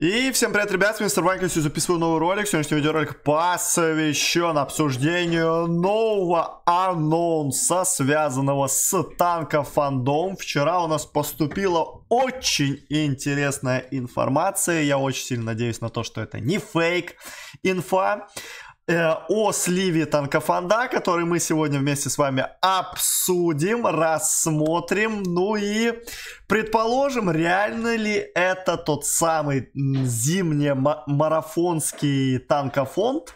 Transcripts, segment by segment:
И всем привет, ребят, с вами Мистер Банкин, сегодня записываю новый ролик, сегодняшний видеоролик посвящен обсуждению нового анонса, связанного с танка фандом. Вчера у нас поступила очень интересная информация, я очень сильно надеюсь на то, что это не фейк инфа э, о сливе Танкофанда, который мы сегодня вместе с вами обсудим, рассмотрим, ну и предположим, реально ли это тот самый зимне-марафонский танкофонд,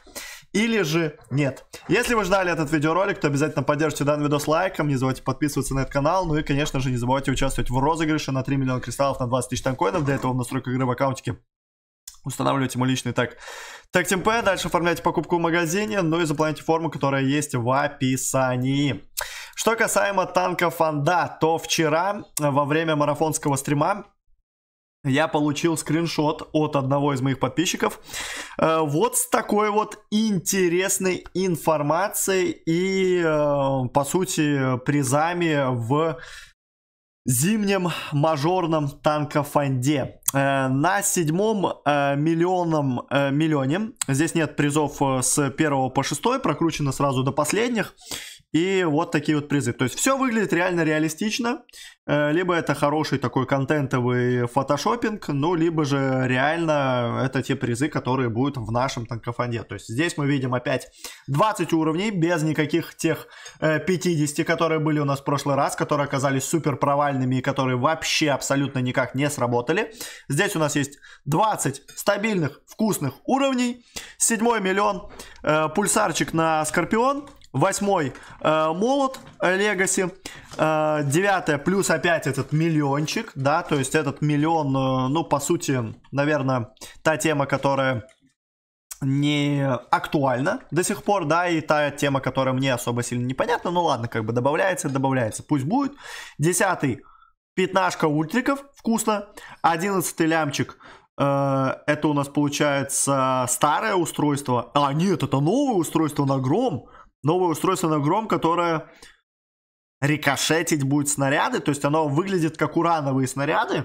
или же нет. Если вы ждали этот видеоролик, то обязательно поддержите данный видос лайком, не забывайте подписываться на этот канал, ну и, конечно же, не забывайте участвовать в розыгрыше на 3 миллиона кристаллов на 20 тысяч танкоинов, для этого в настройках игры в аккаунтике Устанавливайте мой личный так так темпе, дальше оформляйте покупку в магазине, ну и заполняйте форму, которая есть в описании. Что касаемо танка Фанда, то вчера э, во время марафонского стрима я получил скриншот от одного из моих подписчиков. Э, вот с такой вот интересной информацией и, э, по сути, призами в зимнем мажорном танкофанде. Э, на седьмом э, миллионном э, миллионе, здесь нет призов с первого по шестой, прокручено сразу до последних, и вот такие вот призы. То есть все выглядит реально реалистично. Э, либо это хороший такой контентовый фотошопинг, ну, либо же реально это те призы, которые будут в нашем танкофанде. То есть здесь мы видим опять 20 уровней без никаких тех 50, э, которые были у нас в прошлый раз, которые оказались супер провальными и которые вообще абсолютно никак не сработали. Здесь у нас есть 20 стабильных вкусных уровней, 7 миллион, э, пульсарчик на Скорпион, Восьмой э, молот Легаси. Э, девятое плюс опять этот миллиончик, да, то есть этот миллион, э, ну, по сути, наверное, та тема, которая не актуальна до сих пор, да, и та тема, которая мне особо сильно непонятна, ну ладно, как бы добавляется, добавляется, пусть будет. Десятый, пятнашка ультриков, вкусно. Одиннадцатый лямчик, э, это у нас получается старое устройство. А, нет, это новое устройство на гром новое устройство на гром, которое рикошетить будет снаряды, то есть оно выглядит как урановые снаряды,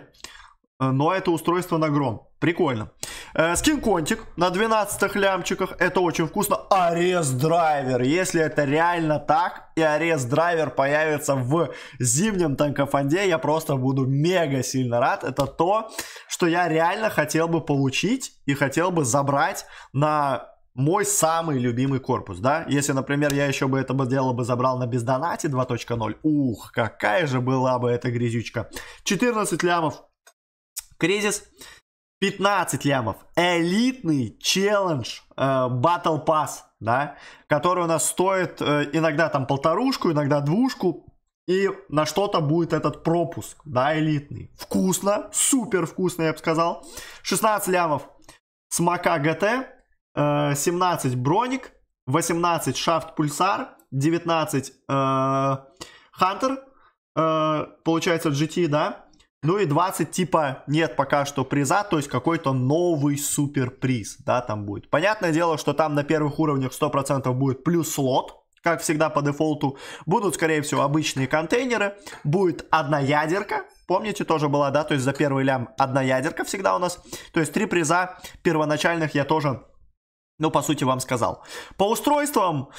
э, но это устройство на гром. Прикольно. Э, Скин контик на 12 лямчиках, это очень вкусно. Арест драйвер, если это реально так, и арест драйвер появится в зимнем танкофонде, я просто буду мега сильно рад. Это то, что я реально хотел бы получить и хотел бы забрать на мой самый любимый корпус, да? Если, например, я еще бы это бы сделал, бы забрал на бездонате 2.0, ух, какая же была бы эта грязючка. 14 лямов кризис, 15 лямов элитный челлендж э, батл э, да? Который у нас стоит э, иногда там полторушку, иногда двушку, и на что-то будет этот пропуск, да, элитный. Вкусно, супер вкусно, я бы сказал. 16 лямов смока ГТ, 17 э, броник, 18 шафт пульсар, 19 э, хантер, э, получается GT, да, ну и 20 типа нет пока что приза, то есть какой-то новый супер приз, да, там будет. Понятное дело, что там на первых уровнях 100% будет плюс слот, как всегда по дефолту. Будут, скорее всего, обычные контейнеры, будет одна ядерка, помните, тоже была, да, то есть за первый лям одна ядерка всегда у нас. То есть три приза первоначальных я тоже ну, по сути, вам сказал. По устройствам,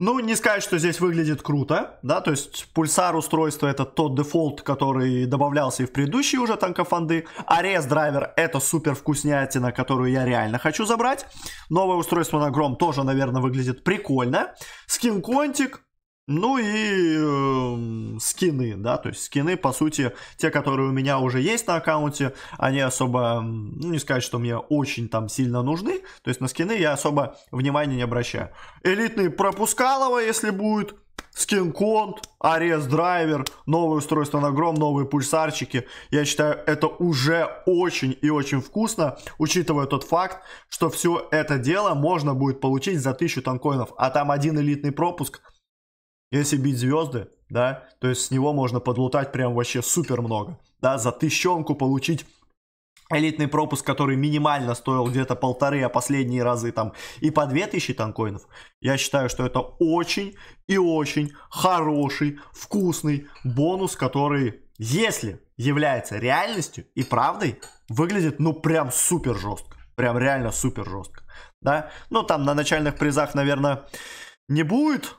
ну, не сказать, что здесь выглядит круто, да, то есть пульсар устройство это тот дефолт, который добавлялся и в предыдущие уже танкофанды. Арес драйвер это супер вкуснятина, которую я реально хочу забрать. Новое устройство на Гром тоже, наверное, выглядит прикольно. Скин контик, ну и э, скины, да, то есть скины, по сути, те, которые у меня уже есть на аккаунте, они особо, ну не сказать, что мне очень там сильно нужны, то есть на скины я особо внимания не обращаю. Элитный пропускалово, если будет, скин конт, арест драйвер, новое устройство на гром, новые пульсарчики. Я считаю, это уже очень и очень вкусно, учитывая тот факт, что все это дело можно будет получить за 1000 танкоинов, а там один элитный пропуск – если бить звезды, да, то есть с него можно подлутать прям вообще супер много. Да, за тыщенку получить элитный пропуск, который минимально стоил где-то полторы, а последние разы там и по две тысячи танкоинов, я считаю, что это очень и очень хороший, вкусный бонус, который, если является реальностью и правдой, выглядит ну прям супер жестко. Прям реально супер жестко. Да? Ну там на начальных призах, наверное, не будет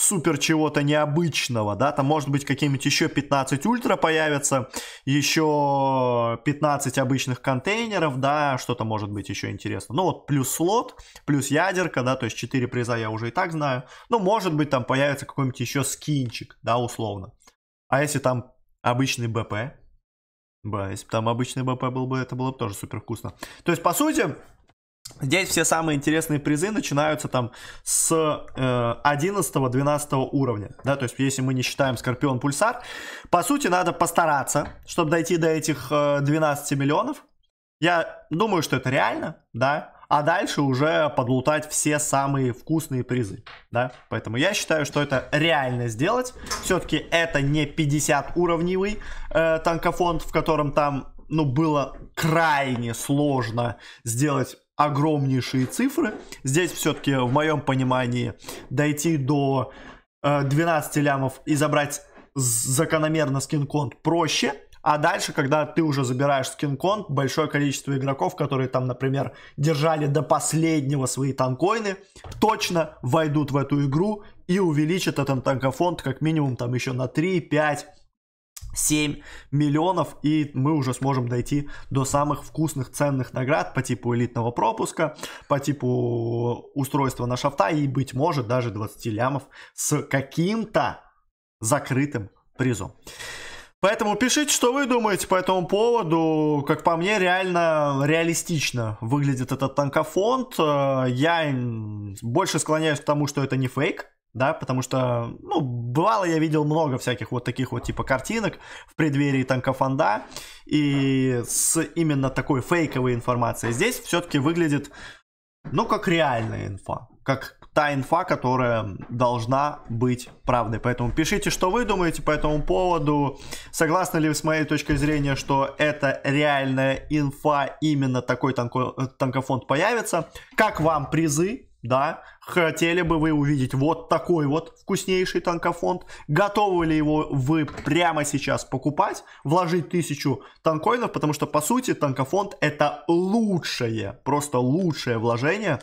супер чего-то необычного, да, там может быть какие-нибудь еще 15 ультра появятся, еще 15 обычных контейнеров, да, что-то может быть еще интересно. Ну вот плюс слот, плюс ядерка, да, то есть 4 приза я уже и так знаю. Ну, может быть, там появится какой-нибудь еще скинчик, да, условно. А если там обычный БП? Да, если бы там обычный БП был бы, это было бы тоже супер вкусно. То есть, по сути, Здесь все самые интересные призы начинаются там с э, 11-12 уровня, да, то есть если мы не считаем Скорпион Пульсар, по сути надо постараться, чтобы дойти до этих э, 12 миллионов. Я думаю, что это реально, да, а дальше уже подлутать все самые вкусные призы, да. Поэтому я считаю, что это реально сделать. Все-таки это не 50 уровневый э, танкофонд, в котором там, ну, было крайне сложно сделать огромнейшие цифры. Здесь все-таки, в моем понимании, дойти до 12 э, лямов и забрать закономерно скин-конт проще, а дальше, когда ты уже забираешь скин-конт, большое количество игроков, которые там, например, держали до последнего свои танкоины, точно войдут в эту игру и увеличат этот танкофонд как минимум там еще на 3, 5, 7 миллионов, и мы уже сможем дойти до самых вкусных ценных наград по типу элитного пропуска, по типу устройства на шафта и, быть может, даже 20 лямов с каким-то закрытым призом. Поэтому пишите, что вы думаете по этому поводу. Как по мне, реально реалистично выглядит этот танкофонд. Э, я больше склоняюсь к тому, что это не фейк, да, потому что, ну, бывало я видел много всяких вот таких вот типа картинок в преддверии танкофанда и с именно такой фейковой информацией. Здесь все-таки выглядит, ну, как реальная инфа, как та инфа, которая должна быть правдой. Поэтому пишите, что вы думаете по этому поводу. Согласны ли вы с моей точкой зрения, что это реальная инфа, именно такой танко- танкофонд появится? Как вам призы да, хотели бы вы увидеть вот такой вот вкуснейший танкофонд. Готовы ли его вы прямо сейчас покупать, вложить тысячу танкоинов, потому что, по сути, танкофонд это лучшее, просто лучшее вложение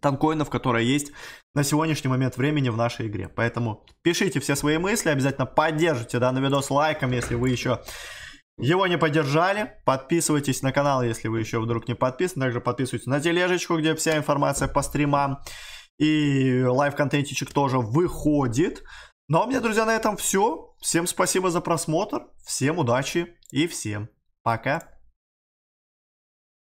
танкоинов, которое есть на сегодняшний момент времени в нашей игре. Поэтому пишите все свои мысли, обязательно поддержите данный видос лайком, если вы еще его не поддержали. Подписывайтесь на канал, если вы еще вдруг не подписаны. Также подписывайтесь на тележечку, где вся информация по стримам. И лайв-контентичек тоже выходит. Ну а мне, друзья, на этом все. Всем спасибо за просмотр. Всем удачи и всем пока.